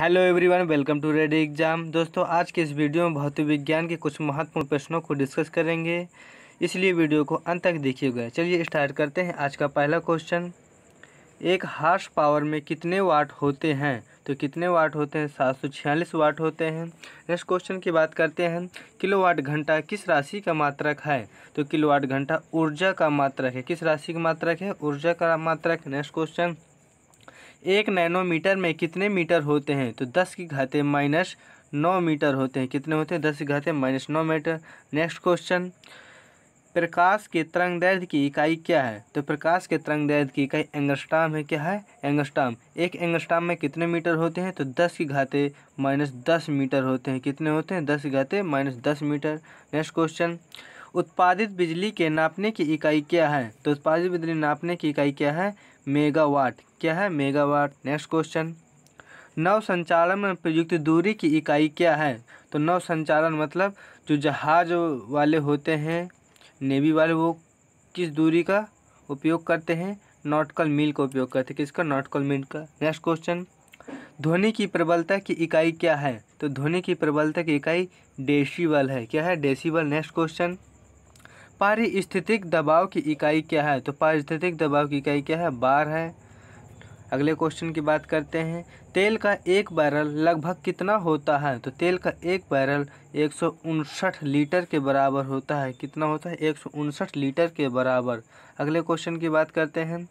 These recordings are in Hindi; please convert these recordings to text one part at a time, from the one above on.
hello everyone welcome to ready exam दोस्तों आज के इस वीडियो में भौतिक विज्ञान के कुछ महत्वपूर्ण प्रश्नों को डिस्कस करेंगे इसलिए वीडियो को अंत तक देखिएगा चलिए स्टार्ट करते हैं आज का पहला क्वेश्चन एक हार्स पावर में कितने वाट होते हैं तो कितने वाट होते हैं सात सौ छियालीस वाट होते हैं नेक्स्ट क्वेश्चन की बात करते हैं किलोवाट घंटा किस राशि का मात्रक है तो किलोवाट घंटा ऊर्जा का मात्रक है किस राशि का मात्रक है ऊर्जा का मात्रक नेक्स्ट क्वेश्चन एक नैनोमीटर में कितने मीटर होते हैं तो दस की घाते माइनस नौ मीटर होते हैं कितने होते हैं दस की घाते माइनस नौ मीटर नेक्स्ट क्वेश्चन प्रकाश के तरंग दैर्ध्य की इकाई क्या है तो प्रकाश के तरंग दैर्ध्य की इकाई एंगस्टाम है क्या है एंगस्टाम एक एंगस्टाम में कितने मीटर होते हैं तो दस की घाते माइनस दस मीटर होते हैं कितने होते हैं दस की घाते माइनस दस मीटर नेक्स्ट क्वेश्चन उत्पादित बिजली के नापने की इकाई क्या है तो उत्पादित बिजली नापने की इकाई क्या है मेगावाट क्या है मेगावाट नेक्स्ट क्वेश्चन नव संचालन में प्रयुक्त दूरी की इकाई क्या है तो नव संचालन मतलब जो जहाज वाले होते हैं नेवी वाले वो किस दूरी का उपयोग करते हैं नॉटकल मील का उपयोग करते हैं किसका नॉटकल मील का नेक्स्ट क्वेश्चन ध्वनि की प्रबलता की इकाई क्या है तो ध्वनि की प्रबलता की इकाई डेसीबल है क्या है डेसीबल नेक्स्ट क्वेश्चन पारिस्थितिक दबाव की इकाई क्या है तो पारिस्थितिक दबाव की इकाई क्या है बार है अगले क्वेश्चन की बात करते हैं तेल का एक बैरल लगभग कितना होता है तो तेल का एक बैरल एक लीटर के बराबर होता है कितना होता है एक लीटर के बराबर अगले क्वेश्चन की बात करते हैं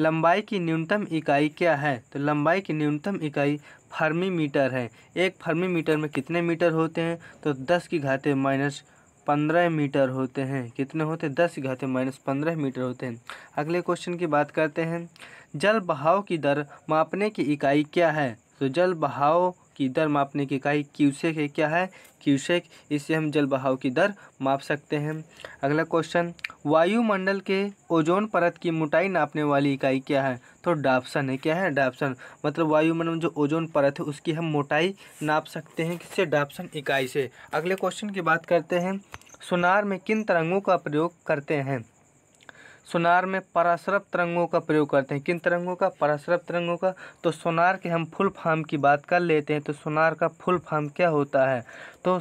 लंबाई की न्यूनतम इकाई क्या है तो लंबाई की न्यूनतम इकाई फर्मी मीटर है एक फर्मी मीटर में कितने मीटर होते हैं तो दस की घाते माइनस पंद्रह मीटर होते हैं कितने होते हैं दस घाते माइनस पंद्रह मीटर होते हैं अगले क्वेश्चन की बात करते हैं जल बहाव की दर मापने की इकाई क्या है तो जल बहाव की दर मापने की इकाई क्यूसेक है क्या है क्यूसेक इससे हम जल बहाव की दर माप सकते हैं अगला क्वेश्चन वायुमंडल के ओजोन परत की मोटाई नापने वाली इकाई क्या है तो डाप्सन है क्या है डाप्सन मतलब वायुमंडल में जो ओजोन परत है उसकी हम मोटाई नाप सकते हैं किससे डाप्सन इकाई से अगले क्वेश्चन की बात करते हैं सुनार में किन तरंगों का प्रयोग करते हैं सुनार में परासरप तरंगों का प्रयोग करते हैं किन तरंगों का परासरप तरंगों का तो सुनार के हम फुल फार्म की बात कर लेते हैं तो सुनार का फुल फार्म क्या होता है तो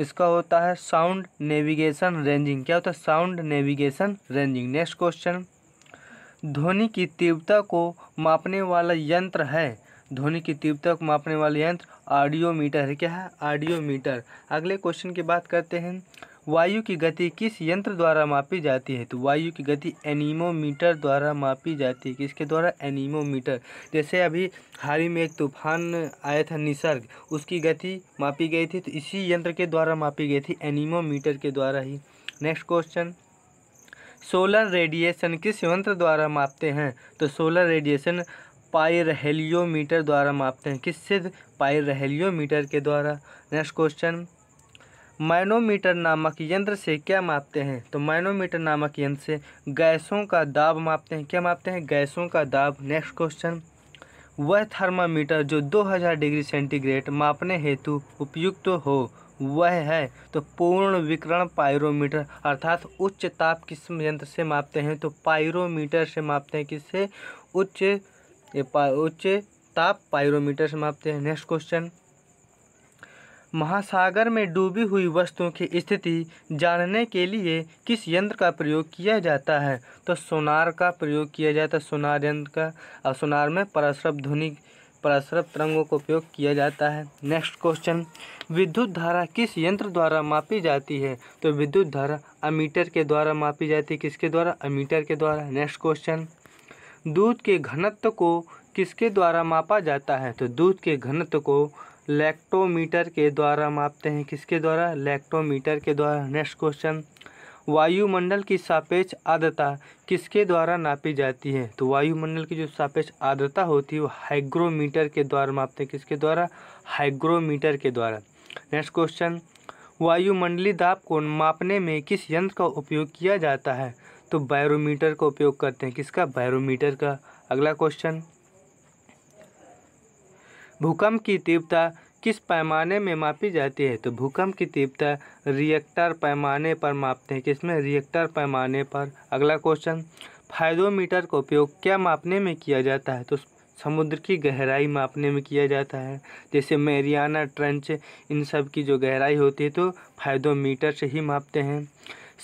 इसका होता है साउंड नेविगेशन रेंजिंग क्या होता है sound navigation ranging next question ध्वनि की तीव्रता को मापने वाला यंत्र है ध्वनि की तीव्रता को मापने वाला यंत्र ऑडियोमीटर है क्या है ऑडियोमीटर अगले क्वेश्चन की बात करते हैं वायु की गति किस यंत्र द्वारा मापी जाती है तो वायु की गति एनीमोमीटर द्वारा मापी जाती है किसके द्वारा एनीमोमीटर जैसे अभी हाल ही में एक तूफान आया था निसर्ग उसकी गति मापी गई थी तो इसी यंत्र के द्वारा मापी गई थी एनीमोमीटर के द्वारा ही नेक्स्ट क्वेश्चन सोलर रेडिएशन किस यंत्र द्वारा मापते हैं तो सोलर रेडिएशन पायरहेलियोमीटर द्वारा मापते हैं किस किससे पायरहेलियोमीटर के द्वारा नेक्स्ट क्वेश्चन मैनोमीटर नामक यंत्र से क्या मापते हैं तो मैनोमीटर नामक यंत्र से गैसों का दाब मापते हैं क्या मापते हैं गैसों का दाब नेक्स्ट क्वेश्चन वह थर्मामीटर जो 2000 डिग्री सेंटीग्रेड मापने हेतु उपयुक्त तो हो वह है तो पूर्ण विकरण पायरोमीटर अर्थात उच्च ताप किस यंत्र से मापते हैं तो पायरोमीटर से मापते हैं किससे उच्च उच्च ताप पायरोमीटर से मापते हैं नेक्स्ट क्वेश्चन महासागर में डूबी हुई वस्तुओं की स्थिति जानने के लिए किस यंत्र का प्रयोग किया जाता है तो सोनार का प्रयोग किया जाता तो है सोनार यंत्र का और सोनार में परस्रव ध्वनि परस्रव तरंगों का उपयोग किया जाता है नेक्स्ट क्वेश्चन विद्युत धारा किस यंत्र द्वारा मापी जाती है तो विद्युत धारा अमीटर के द्वारा मापी जाती है किसके द्वारा अमीटर के द्वारा नेक्स्ट क्वेश्चन दूध के घनत्व को किसके द्वारा मापा जाता है तो दूध के घनत्व को लैक्टोमीटर के द्वारा मापते हैं किसके द्वारा लैक्टोमीटर के द्वारा नेक्स्ट क्वेश्चन वायुमंडल की सापेक्ष आर्द्रता किसके द्वारा नापी जाती है तो वायुमंडल की जो सापेक्ष आर्द्रता होती है वो हाइग्रोमीटर के द्वारा मापते हैं किसके द्वारा हाइग्रोमीटर के द्वारा नेक्स्ट क्वेश्चन वायुमंडली दाब को मापने में किस यंत्र का उपयोग किया जाता है तो बैरोमीटर का उपयोग करते हैं किसका बैरोमीटर का अगला क्वेश्चन भूकंप की तीव्रता किस पैमाने में मापी जाती है तो भूकंप की तीव्रता रिएक्टर पैमाने पर मापते हैं किसमें रिएक्टर पैमाने पर अगला क्वेश्चन फायदोमीटर का उपयोग क्या मापने में किया जाता है तो समुद्र की गहराई मापने में किया जाता है जैसे मेरियाना ट्रंच इन सब की जो गहराई होती है तो फायदोमीटर से ही मापते हैं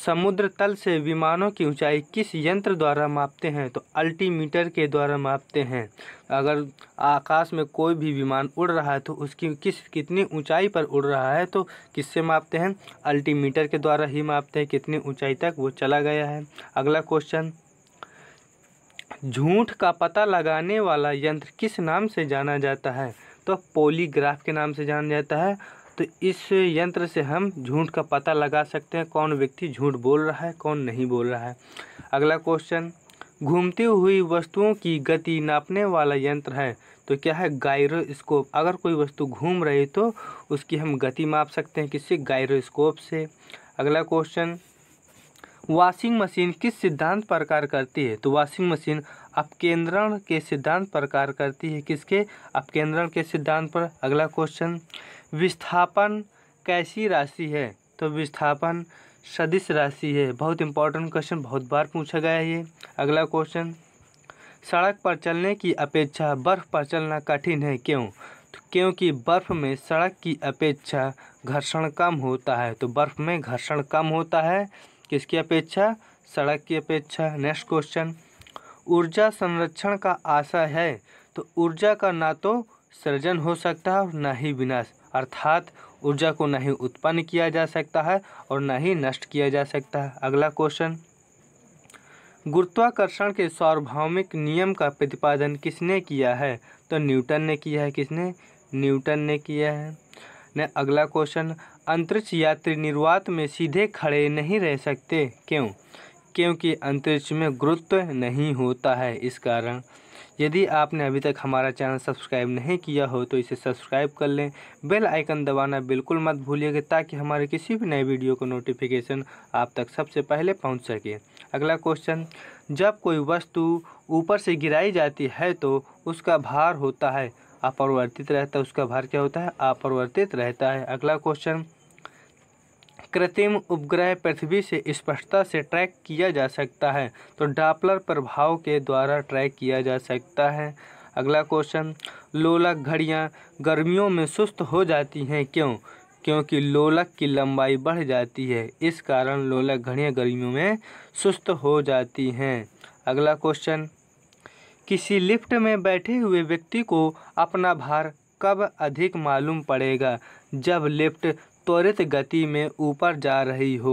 समुद्र तल से विमानों की ऊंचाई किस यंत्र द्वारा मापते हैं तो अल्टीमीटर के द्वारा मापते हैं अगर आकाश में कोई भी विमान उड़ रहा है तो उसकी किस कितनी ऊंचाई पर उड़ रहा है तो किससे मापते हैं अल्टीमीटर के द्वारा ही मापते हैं कितनी ऊंचाई तक वो चला गया है अगला क्वेश्चन झूठ का पता लगाने वाला यंत्र किस नाम से जाना जाता है तो पोलीग्राफ के नाम से जाना जाता है तो इस यंत्र से हम झूठ का पता लगा सकते हैं कौन व्यक्ति झूठ बोल रहा है कौन नहीं बोल रहा है अगला क्वेश्चन घूमती हुई वस्तुओं की गति नापने वाला यंत्र है तो क्या है गायरोस्कोप अगर कोई वस्तु घूम रही तो उसकी हम गति माप सकते हैं किससे गायरोस्कोप से अगला क्वेश्चन वॉशिंग मशीन किस सिद्धांत पर कार्य करती है तो वॉशिंग मशीन अपकेंद्रण के सिद्धांत पर कार्य करती है किसके अपकेंद्रण के सिद्धांत पर अगला क्वेश्चन विस्थापन कैसी राशि है तो विस्थापन सदिश राशि है बहुत इंपॉर्टेंट क्वेश्चन बहुत बार पूछा गया है ये अगला क्वेश्चन सड़क पर चलने की अपेक्षा बर्फ़ पर चलना कठिन है क्यों तो क्योंकि बर्फ़ में सड़क की अपेक्षा घर्षण कम होता है तो बर्फ़ में घर्षण कम होता है किसकी अपेक्षा सड़क की अपेक्षा नेक्स्ट क्वेश्चन ऊर्जा संरक्षण का आशा है तो ऊर्जा का ना तो सृजन हो सकता है और ना ही विनाश अर्थात ऊर्जा को ना ही उत्पन्न किया जा सकता है और ना ही नष्ट किया जा सकता है अगला क्वेश्चन गुरुत्वाकर्षण के सार्वभौमिक नियम का प्रतिपादन किसने किया है तो न्यूटन ने किया है किसने न्यूटन ने किया है ने अगला क्वेश्चन अंतरिक्ष यात्री निर्वात में सीधे खड़े नहीं रह सकते क्यों क्योंकि अंतरिक्ष में गुरुत्व नहीं होता है इस कारण यदि आपने अभी तक हमारा चैनल सब्सक्राइब नहीं किया हो तो इसे सब्सक्राइब कर लें बेल आइकन दबाना बिल्कुल मत भूलिएगा ताकि हमारे किसी भी नए वीडियो को नोटिफिकेशन आप तक सबसे पहले पहुंच सके अगला क्वेश्चन जब कोई वस्तु ऊपर से गिराई जाती है तो उसका भार होता है अपरिवर्तित रहता है उसका भार क्या होता है अपरिवर्तित रहता है अगला क्वेश्चन कृत्रिम उपग्रह पृथ्वी से स्पष्टता से ट्रैक किया जा सकता है तो डापलर प्रभाव के द्वारा ट्रैक किया जा सकता है अगला क्वेश्चन लोलक घड़ियाँ गर्मियों में सुस्त हो जाती हैं क्यों क्योंकि लोलक की लंबाई बढ़ जाती है इस कारण लोलक घड़ियाँ गर्मियों में सुस्त हो जाती हैं अगला क्वेश्चन किसी लिफ्ट में बैठे हुए व्यक्ति को अपना भार कब अधिक मालूम पड़ेगा जब लिफ्ट त्वरित गति में ऊपर जा रही हो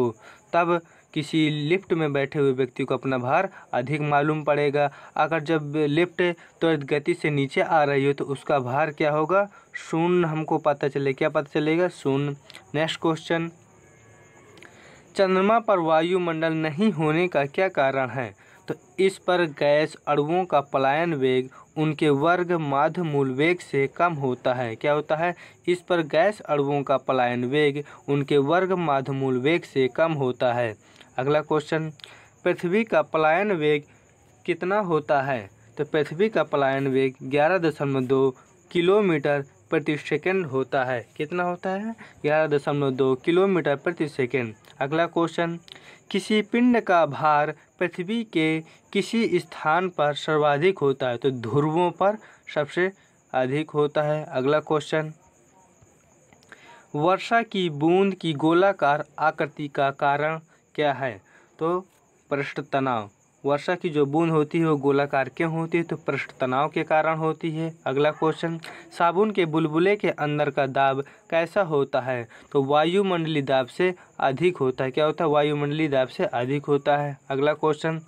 तब किसी लिफ्ट में बैठे हुए व्यक्ति को अपना भार अधिक मालूम पड़ेगा अगर जब लिफ्ट त्वरित गति से नीचे आ रही हो तो उसका भार क्या होगा शून्य हमको पता चले क्या पता चलेगा शून्य नेक्स्ट क्वेश्चन चंद्रमा पर वायुमंडल नहीं होने का क्या कारण है तो इस पर गैस अणुओं का पलायन वेग उनके वर्ग माध्य मूल वेग से कम होता है क्या होता है इस पर गैस अणुओं का पलायन वेग उनके वर्ग माध्य मूल वेग से कम होता है अगला क्वेश्चन पृथ्वी का पलायन वेग कितना होता है तो पृथ्वी का पलायन वेग ग्यारह दशमलव दो किलोमीटर प्रति सेकेंड होता है कितना होता है ग्यारह दशमलव दो किलोमीटर प्रति सेकेंड अगला क्वेश्चन किसी पिंड का भार पृथ्वी के किसी स्थान पर सर्वाधिक होता है तो ध्रुवों पर सबसे अधिक होता है अगला क्वेश्चन वर्षा की बूंद की गोलाकार आकृति का कारण क्या है तो पृष्ठ तनाव वर्षा की जो बूंद होती है वो गोलाकार क्यों होती है तो पृष्ठ तनाव के कारण होती है अगला क्वेश्चन साबुन के बुलबुले के अंदर का दाब कैसा होता है तो वायुमंडलीय दाब से अधिक होता है क्या होता है वायुमंडलीय दाब से अधिक होता है अगला क्वेश्चन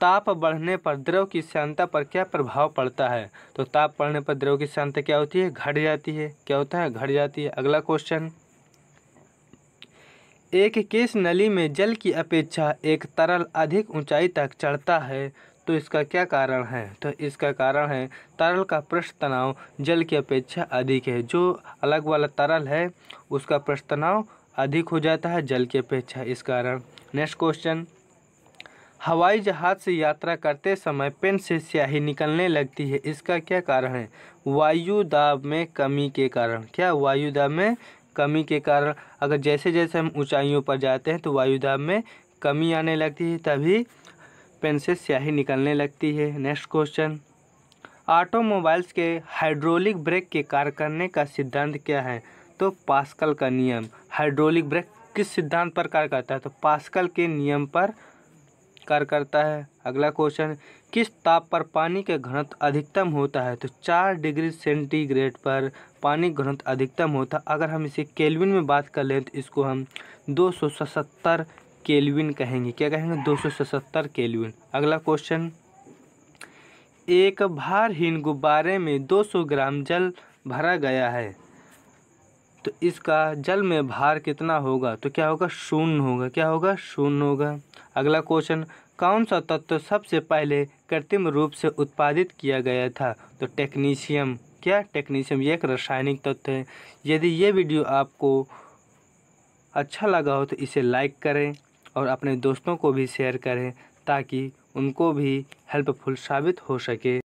ताप बढ़ने पर द्रव की श्यांता पर क्या प्रभाव पड़ता है तो ताप बढ़ने पर द्रव की श्यांता क्या होती है घट जाती है क्या होता है घट जाती है अगला क्वेश्चन एक केस नली में जल की अपेक्षा एक तरल अधिक ऊंचाई तक चढ़ता है तो इसका क्या कारण है तो इसका कारण है तरल का पृष्ठ तनाव जल की अपेक्षा अधिक है जो अलग वाला तरल है उसका पृष्ठ तनाव अधिक हो जाता है जल की अपेक्षा इस कारण नेक्स्ट क्वेश्चन हवाई जहाज़ से यात्रा करते समय पेन से स्याही निकलने लगती है इसका क्या कारण है वायु दाब में कमी के कारण क्या वायु दाब में कमी के कारण अगर जैसे जैसे हम ऊंचाइयों पर जाते हैं तो वायुदाब में कमी आने लगती है तभी पेन से स्याही निकलने लगती है नेक्स्ट क्वेश्चन ऑटोमोबाइल्स के हाइड्रोलिक ब्रेक के कार्य करने का सिद्धांत क्या है तो पास्कल का नियम हाइड्रोलिक ब्रेक किस सिद्धांत पर कार्य करता है तो पास्कल के नियम पर कार्य करता है अगला क्वेश्चन किस ताप पर पानी के घनत्व अधिकतम होता है तो चार डिग्री सेंटीग्रेड पर पानी घनत्व अधिकतम होता है अगर हम इसे केल्विन में बात कर लें तो इसको हम दो सौ सतहत्तर केल्विन कहेंगे क्या कहेंगे दो सौ सतहत्तर केल्विन अगला क्वेश्चन एक भारहीन गुब्बारे में 200 ग्राम जल भरा गया है तो इसका जल में भार कितना होगा तो क्या होगा शून्य होगा क्या होगा शून्य होगा अगला क्वेश्चन कौन सा तत्व सबसे पहले कृत्रिम रूप से उत्पादित किया गया था तो टेक्नीशियम क्या टेक्नीशियम ये एक रासायनिक तत्व है यदि ये वीडियो आपको अच्छा लगा हो तो इसे लाइक करें और अपने दोस्तों को भी शेयर करें ताकि उनको भी हेल्पफुल साबित हो सके